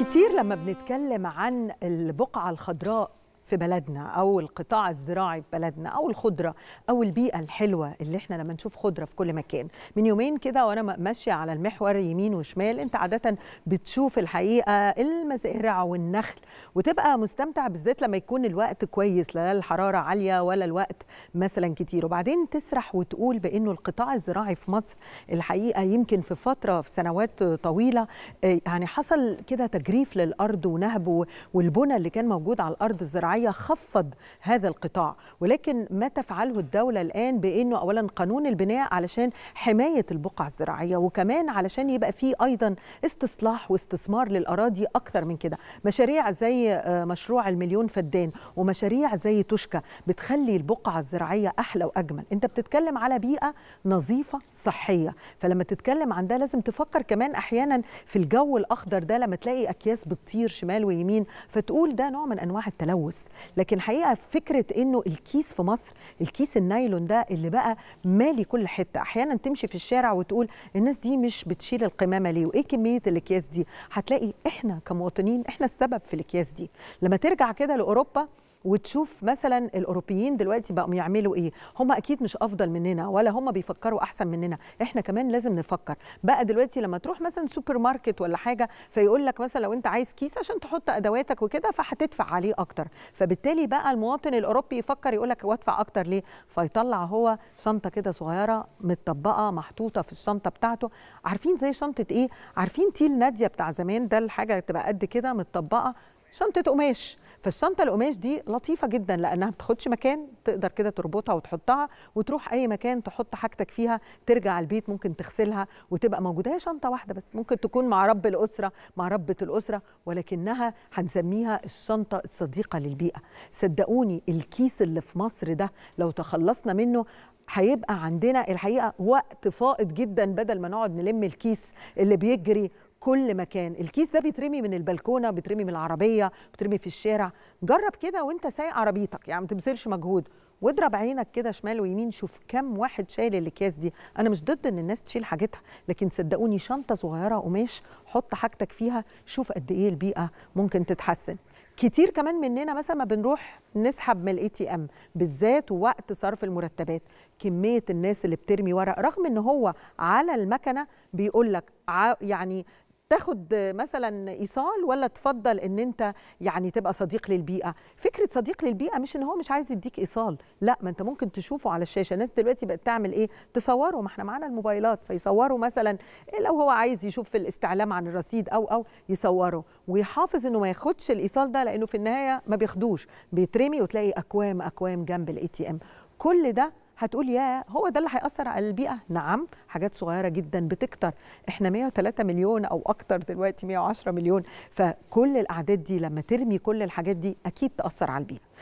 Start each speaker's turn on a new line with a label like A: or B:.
A: كتير لما بنتكلم عن البقعة الخضراء في بلدنا او القطاع الزراعي في بلدنا او الخضره او البيئه الحلوه اللي احنا لما نشوف خضره في كل مكان من يومين كده وانا ماشيه على المحور يمين وشمال انت عاده بتشوف الحقيقه المزارع والنخل وتبقى مستمتع بالذات لما يكون الوقت كويس لا الحراره عاليه ولا الوقت مثلا كتير وبعدين تسرح وتقول بانه القطاع الزراعي في مصر الحقيقه يمكن في فتره في سنوات طويله آه، يعني حصل كده تجريف للارض ونهب والبنى اللي كان موجود على الارض الزراعيه الصناعيه خفض هذا القطاع ولكن ما تفعله الدوله الان بانه اولا قانون البناء علشان حمايه البقع الزراعيه وكمان علشان يبقى في ايضا استصلاح واستثمار للاراضي اكثر من كده مشاريع زي آه، مشروع المليون فدان ومشاريع زي توشكا بتخلي البقعه الزراعيه احلى واجمل انت بتتكلم على بيئه نظيفه صحيه فلما تتكلم عن ده لازم تفكر كمان احيانا في الجو الاخضر ده لما تلاقي اكياس بتطير شمال ويمين فتقول ده نوع من انواع التلوث لكن حقيقه فكره انه الكيس في مصر الكيس النايلون ده اللي بقى مالي كل حته احيانا تمشي في الشارع وتقول الناس دي مش بتشيل القمامه ليه وايه كميه الاكياس دي هتلاقي احنا كمواطنين احنا السبب في الاكياس دي لما ترجع كده لاوروبا وتشوف مثلا الاوروبيين دلوقتي بقوا يعملوا ايه هم اكيد مش افضل مننا ولا هم بيفكروا احسن مننا احنا كمان لازم نفكر بقى دلوقتي لما تروح مثلا سوبر ماركت ولا حاجه فيقول لك مثلا لو انت عايز كيس عشان تحط ادواتك وكده فهتدفع عليه اكتر فبالتالي بقى المواطن الاوروبي يفكر يقول لك وادفع اكتر ليه فيطلع هو شنطه كده صغيره متطبقه محطوطه في الشنطه بتاعته عارفين زي شنطه ايه عارفين تيل ناديه بتاع زمان ده الحاجه تبقى قد كده متطبقه شنطه قماش فالشنطه القماش دي لطيفه جدا لانها ما بتاخدش مكان تقدر كده تربطها وتحطها وتروح اي مكان تحط حاجتك فيها ترجع البيت ممكن تغسلها وتبقى موجوده هي شنطه واحده بس ممكن تكون مع رب الاسره مع ربه الاسره ولكنها هنسميها الشنطه الصديقه للبيئه صدقوني الكيس اللي في مصر ده لو تخلصنا منه هيبقى عندنا الحقيقه وقت فائض جدا بدل ما نقعد نلم الكيس اللي بيجري كل مكان الكيس ده بيترمي من البلكونه بيترمي من العربيه بيترمي في الشارع جرب كده وانت سايق عربيتك يعني ما تبذلش مجهود واضرب عينك كده شمال ويمين شوف كم واحد شايل الاكياس دي انا مش ضد ان الناس تشيل حاجتها لكن صدقوني شنطه صغيره قماش حط حاجتك فيها شوف قد ايه البيئه ممكن تتحسن كتير كمان مننا مثلا ما بنروح نسحب من الاي تي ام بالذات وقت صرف المرتبات كميه الناس اللي بترمي ورق رغم ان هو على المكنه بيقول لك يعني تاخد مثلا ايصال ولا تفضل ان انت يعني تبقى صديق للبيئه فكره صديق للبيئه مش ان هو مش عايز يديك ايصال لا ما انت ممكن تشوفه على الشاشه الناس دلوقتي بقت تعمل ايه تصوره ما احنا معانا الموبايلات فيصوروا مثلا إيه لو هو عايز يشوف في الاستعلام عن الرصيد او او يصوره ويحافظ انه ما ياخدش الايصال ده لانه في النهايه ما بياخدوش بيترمي وتلاقي اكوام اكوام جنب الاي تي ام كل ده هتقول يا هو ده اللي هيأثر على البيئة نعم حاجات صغيرة جدا بتكتر احنا 103 مليون أو أكتر دلوقتي 110 مليون فكل الأعداد دي لما ترمي كل الحاجات دي أكيد تأثر على البيئة